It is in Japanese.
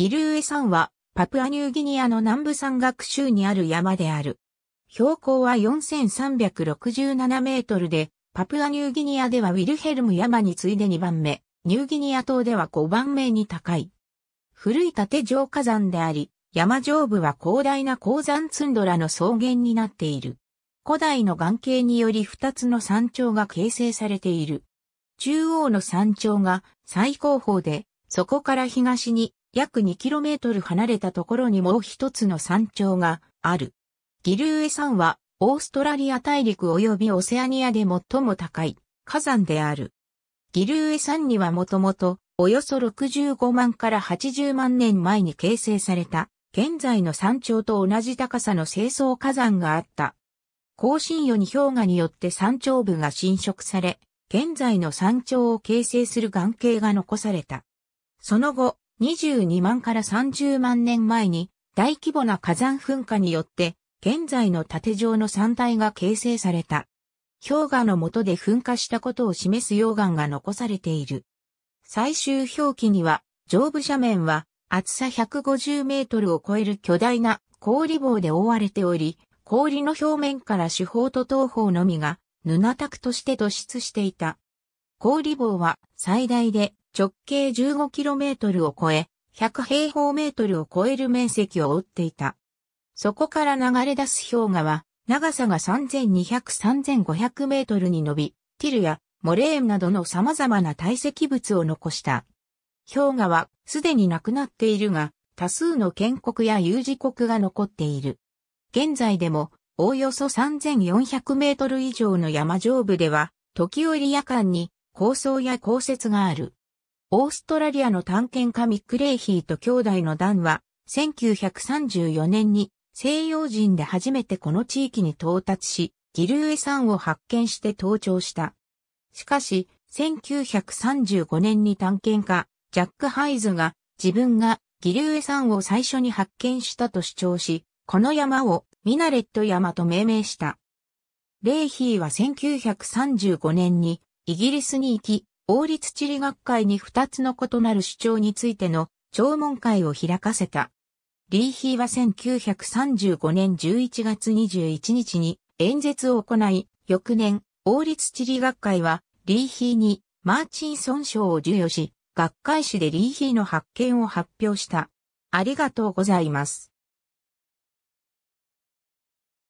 ギルーエ山は、パプアニューギニアの南部山岳州にある山である。標高は4367メートルで、パプアニューギニアではウィルヘルム山に次いで2番目、ニューギニア島では5番目に高い。古い縦上火山であり、山上部は広大な鉱山ツンドラの草原になっている。古代の岩形により2つの山頂が形成されている。中央の山頂が最高峰で、そこから東に約 2km 離れたところにもう一つの山頂がある。ギルーエ山はオーストラリア大陸及びオセアニアで最も高い火山である。ギルーエ山にはもともとおよそ65万から80万年前に形成された現在の山頂と同じ高さの清掃火山があった。更新予に氷河によって山頂部が侵食され、現在の山頂を形成する岩系が残された。その後、22万から30万年前に大規模な火山噴火によって現在の縦状の山体が形成された。氷河の下で噴火したことを示す溶岩が残されている。最終表記には、上部斜面は厚さ150メートルを超える巨大な氷棒で覆われており、氷の表面から手法と東方のみが、ヌナタクとして突出していた。氷棒は最大で直径 15km を超え、100平方メートルを超える面積を打っていた。そこから流れ出す氷河は、長さが3200-3500メートルに伸び、ティルやモレーンなどの様々な堆積物を残した。氷河はすでになくなっているが、多数の建国や有事国が残っている。現在でも、おおよそ3400メートル以上の山上部では、時折夜間に高層や降雪がある。オーストラリアの探検家ミック・レイヒーと兄弟のダンは、1934年に西洋人で初めてこの地域に到達し、ギルエ山を発見して登頂した。しかし、1935年に探検家、ジャック・ハイズが自分がギルエ山を最初に発見したと主張し、この山をミナレット山と命名した。レイヒーは1935年にイギリスに行き、王立地理学会に2つの異なる主張についての聴聞会を開かせた。リーヒーは1935年11月21日に演説を行い、翌年、王立地理学会はリーヒーにマーチン損傷賞を授与し、学会誌でリーヒーの発見を発表した。ありがとうございます。